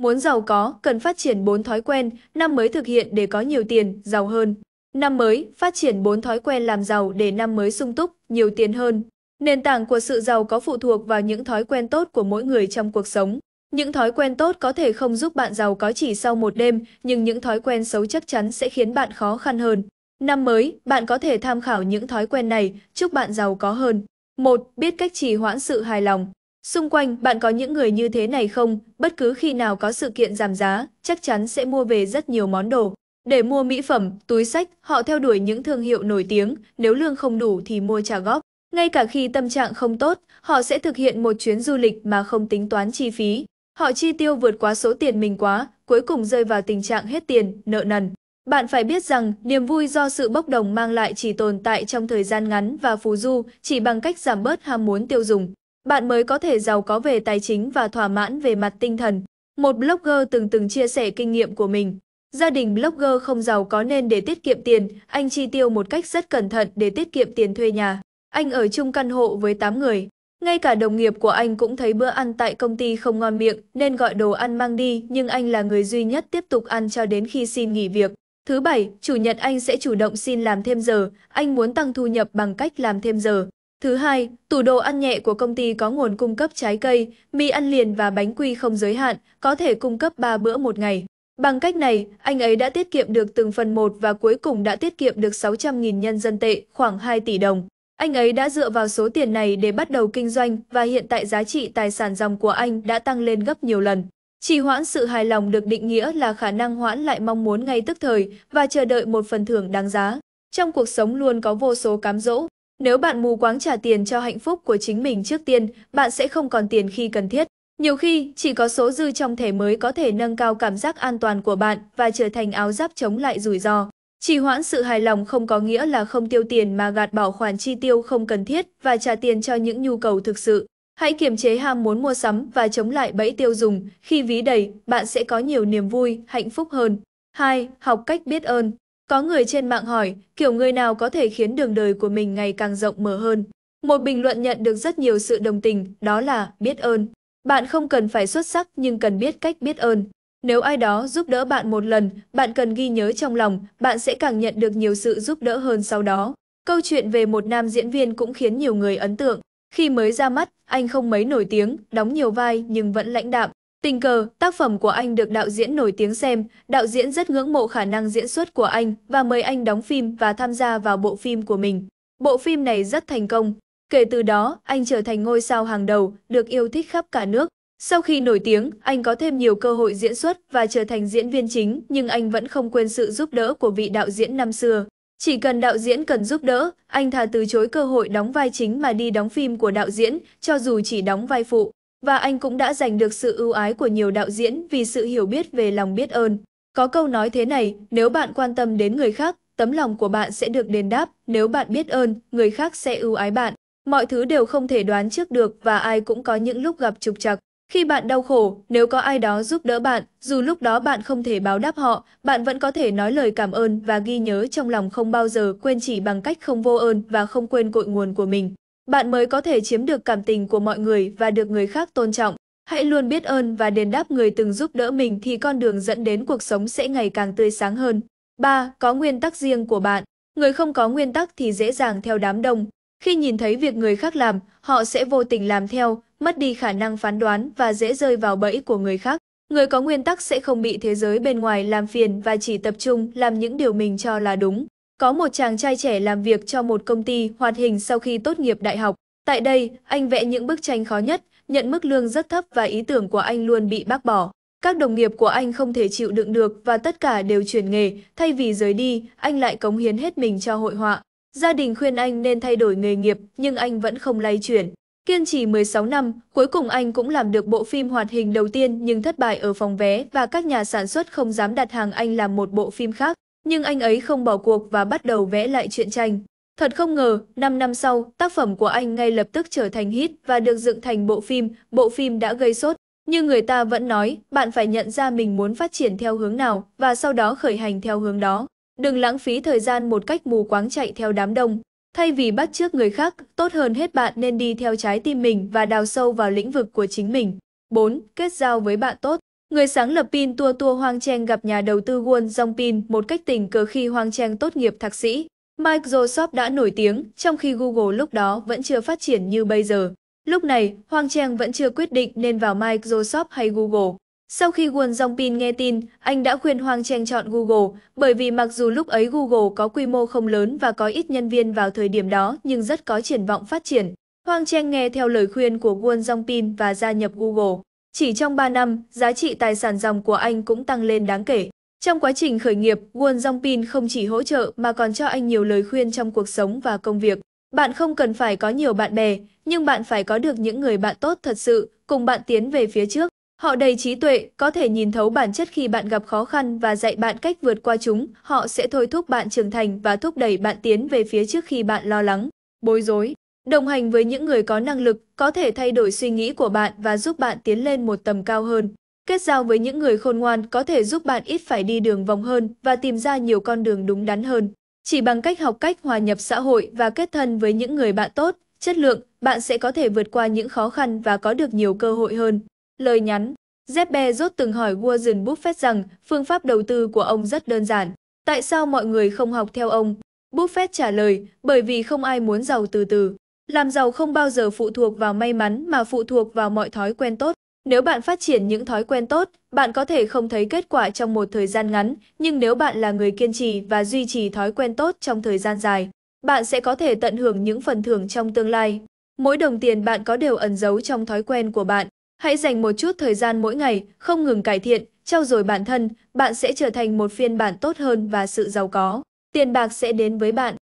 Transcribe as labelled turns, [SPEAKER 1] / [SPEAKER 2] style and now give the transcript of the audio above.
[SPEAKER 1] Muốn giàu có, cần phát triển 4 thói quen, năm mới thực hiện để có nhiều tiền, giàu hơn. Năm mới, phát triển 4 thói quen làm giàu để năm mới sung túc, nhiều tiền hơn. Nền tảng của sự giàu có phụ thuộc vào những thói quen tốt của mỗi người trong cuộc sống. Những thói quen tốt có thể không giúp bạn giàu có chỉ sau một đêm, nhưng những thói quen xấu chắc chắn sẽ khiến bạn khó khăn hơn. Năm mới, bạn có thể tham khảo những thói quen này, chúc bạn giàu có hơn. 1. Biết cách trì hoãn sự hài lòng. Xung quanh, bạn có những người như thế này không? Bất cứ khi nào có sự kiện giảm giá, chắc chắn sẽ mua về rất nhiều món đồ. Để mua mỹ phẩm, túi sách, họ theo đuổi những thương hiệu nổi tiếng, nếu lương không đủ thì mua trả góp. Ngay cả khi tâm trạng không tốt, họ sẽ thực hiện một chuyến du lịch mà không tính toán chi phí. Họ chi tiêu vượt quá số tiền mình quá, cuối cùng rơi vào tình trạng hết tiền, nợ nần. Bạn phải biết rằng, niềm vui do sự bốc đồng mang lại chỉ tồn tại trong thời gian ngắn và phù du, chỉ bằng cách giảm bớt ham muốn tiêu dùng bạn mới có thể giàu có về tài chính và thỏa mãn về mặt tinh thần. Một blogger từng từng chia sẻ kinh nghiệm của mình. Gia đình blogger không giàu có nên để tiết kiệm tiền, anh chi tiêu một cách rất cẩn thận để tiết kiệm tiền thuê nhà. Anh ở chung căn hộ với 8 người. Ngay cả đồng nghiệp của anh cũng thấy bữa ăn tại công ty không ngon miệng nên gọi đồ ăn mang đi, nhưng anh là người duy nhất tiếp tục ăn cho đến khi xin nghỉ việc. Thứ bảy, chủ nhật anh sẽ chủ động xin làm thêm giờ, anh muốn tăng thu nhập bằng cách làm thêm giờ. Thứ hai, tủ đồ ăn nhẹ của công ty có nguồn cung cấp trái cây, mì ăn liền và bánh quy không giới hạn, có thể cung cấp 3 bữa một ngày. Bằng cách này, anh ấy đã tiết kiệm được từng phần một và cuối cùng đã tiết kiệm được 600.000 nhân dân tệ, khoảng 2 tỷ đồng. Anh ấy đã dựa vào số tiền này để bắt đầu kinh doanh và hiện tại giá trị tài sản dòng của anh đã tăng lên gấp nhiều lần. Trì hoãn sự hài lòng được định nghĩa là khả năng hoãn lại mong muốn ngay tức thời và chờ đợi một phần thưởng đáng giá. Trong cuộc sống luôn có vô số cám dỗ, nếu bạn mù quáng trả tiền cho hạnh phúc của chính mình trước tiên, bạn sẽ không còn tiền khi cần thiết. Nhiều khi, chỉ có số dư trong thẻ mới có thể nâng cao cảm giác an toàn của bạn và trở thành áo giáp chống lại rủi ro. Trì hoãn sự hài lòng không có nghĩa là không tiêu tiền mà gạt bỏ khoản chi tiêu không cần thiết và trả tiền cho những nhu cầu thực sự. Hãy kiềm chế ham muốn mua sắm và chống lại bẫy tiêu dùng. Khi ví đầy, bạn sẽ có nhiều niềm vui, hạnh phúc hơn. 2. Học cách biết ơn có người trên mạng hỏi, kiểu người nào có thể khiến đường đời của mình ngày càng rộng mở hơn? Một bình luận nhận được rất nhiều sự đồng tình, đó là biết ơn. Bạn không cần phải xuất sắc nhưng cần biết cách biết ơn. Nếu ai đó giúp đỡ bạn một lần, bạn cần ghi nhớ trong lòng, bạn sẽ càng nhận được nhiều sự giúp đỡ hơn sau đó. Câu chuyện về một nam diễn viên cũng khiến nhiều người ấn tượng. Khi mới ra mắt, anh không mấy nổi tiếng, đóng nhiều vai nhưng vẫn lãnh đạm. Tình cờ, tác phẩm của anh được đạo diễn nổi tiếng xem, đạo diễn rất ngưỡng mộ khả năng diễn xuất của anh và mời anh đóng phim và tham gia vào bộ phim của mình. Bộ phim này rất thành công. Kể từ đó, anh trở thành ngôi sao hàng đầu, được yêu thích khắp cả nước. Sau khi nổi tiếng, anh có thêm nhiều cơ hội diễn xuất và trở thành diễn viên chính, nhưng anh vẫn không quên sự giúp đỡ của vị đạo diễn năm xưa. Chỉ cần đạo diễn cần giúp đỡ, anh thà từ chối cơ hội đóng vai chính mà đi đóng phim của đạo diễn, cho dù chỉ đóng vai phụ và anh cũng đã giành được sự ưu ái của nhiều đạo diễn vì sự hiểu biết về lòng biết ơn. Có câu nói thế này, nếu bạn quan tâm đến người khác, tấm lòng của bạn sẽ được đền đáp, nếu bạn biết ơn, người khác sẽ ưu ái bạn. Mọi thứ đều không thể đoán trước được và ai cũng có những lúc gặp trục trặc. Khi bạn đau khổ, nếu có ai đó giúp đỡ bạn, dù lúc đó bạn không thể báo đáp họ, bạn vẫn có thể nói lời cảm ơn và ghi nhớ trong lòng không bao giờ quên chỉ bằng cách không vô ơn và không quên cội nguồn của mình bạn mới có thể chiếm được cảm tình của mọi người và được người khác tôn trọng. Hãy luôn biết ơn và đền đáp người từng giúp đỡ mình thì con đường dẫn đến cuộc sống sẽ ngày càng tươi sáng hơn. 3. Có nguyên tắc riêng của bạn. Người không có nguyên tắc thì dễ dàng theo đám đông. Khi nhìn thấy việc người khác làm, họ sẽ vô tình làm theo, mất đi khả năng phán đoán và dễ rơi vào bẫy của người khác. Người có nguyên tắc sẽ không bị thế giới bên ngoài làm phiền và chỉ tập trung làm những điều mình cho là đúng. Có một chàng trai trẻ làm việc cho một công ty hoạt hình sau khi tốt nghiệp đại học. Tại đây, anh vẽ những bức tranh khó nhất, nhận mức lương rất thấp và ý tưởng của anh luôn bị bác bỏ. Các đồng nghiệp của anh không thể chịu đựng được và tất cả đều chuyển nghề, thay vì rời đi, anh lại cống hiến hết mình cho hội họa. Gia đình khuyên anh nên thay đổi nghề nghiệp, nhưng anh vẫn không lay chuyển. Kiên trì 16 năm, cuối cùng anh cũng làm được bộ phim hoạt hình đầu tiên nhưng thất bại ở phòng vé và các nhà sản xuất không dám đặt hàng anh làm một bộ phim khác. Nhưng anh ấy không bỏ cuộc và bắt đầu vẽ lại truyện tranh. Thật không ngờ, 5 năm sau, tác phẩm của anh ngay lập tức trở thành hit và được dựng thành bộ phim, bộ phim đã gây sốt. Nhưng người ta vẫn nói, bạn phải nhận ra mình muốn phát triển theo hướng nào và sau đó khởi hành theo hướng đó. Đừng lãng phí thời gian một cách mù quáng chạy theo đám đông. Thay vì bắt chước người khác, tốt hơn hết bạn nên đi theo trái tim mình và đào sâu vào lĩnh vực của chính mình. 4. Kết giao với bạn tốt Người sáng lập pin Tua Tua Hoang Trang gặp nhà đầu tư Won Jong Pin một cách tình cờ khi Hoang Trang tốt nghiệp thạc sĩ. Microsoft đã nổi tiếng, trong khi Google lúc đó vẫn chưa phát triển như bây giờ. Lúc này, Hoang Trang vẫn chưa quyết định nên vào Microsoft hay Google. Sau khi Won Jongpin nghe tin, anh đã khuyên Hoang Trang chọn Google, bởi vì mặc dù lúc ấy Google có quy mô không lớn và có ít nhân viên vào thời điểm đó nhưng rất có triển vọng phát triển. Hoang Trang nghe theo lời khuyên của Won Jongpin và gia nhập Google. Chỉ trong 3 năm, giá trị tài sản dòng của anh cũng tăng lên đáng kể. Trong quá trình khởi nghiệp, Won Jongpin không chỉ hỗ trợ mà còn cho anh nhiều lời khuyên trong cuộc sống và công việc. Bạn không cần phải có nhiều bạn bè, nhưng bạn phải có được những người bạn tốt thật sự, cùng bạn tiến về phía trước. Họ đầy trí tuệ, có thể nhìn thấu bản chất khi bạn gặp khó khăn và dạy bạn cách vượt qua chúng. Họ sẽ thôi thúc bạn trưởng thành và thúc đẩy bạn tiến về phía trước khi bạn lo lắng, bối rối. Đồng hành với những người có năng lực có thể thay đổi suy nghĩ của bạn và giúp bạn tiến lên một tầm cao hơn. Kết giao với những người khôn ngoan có thể giúp bạn ít phải đi đường vòng hơn và tìm ra nhiều con đường đúng đắn hơn. Chỉ bằng cách học cách hòa nhập xã hội và kết thân với những người bạn tốt, chất lượng, bạn sẽ có thể vượt qua những khó khăn và có được nhiều cơ hội hơn. Lời nhắn Jeff Bezos từng hỏi Warren Buffett rằng phương pháp đầu tư của ông rất đơn giản. Tại sao mọi người không học theo ông? Buffett trả lời, bởi vì không ai muốn giàu từ từ. Làm giàu không bao giờ phụ thuộc vào may mắn mà phụ thuộc vào mọi thói quen tốt. Nếu bạn phát triển những thói quen tốt, bạn có thể không thấy kết quả trong một thời gian ngắn, nhưng nếu bạn là người kiên trì và duy trì thói quen tốt trong thời gian dài, bạn sẽ có thể tận hưởng những phần thưởng trong tương lai. Mỗi đồng tiền bạn có đều ẩn giấu trong thói quen của bạn. Hãy dành một chút thời gian mỗi ngày, không ngừng cải thiện, trau dồi bản thân, bạn sẽ trở thành một phiên bản tốt hơn và sự giàu có. Tiền bạc sẽ đến với bạn.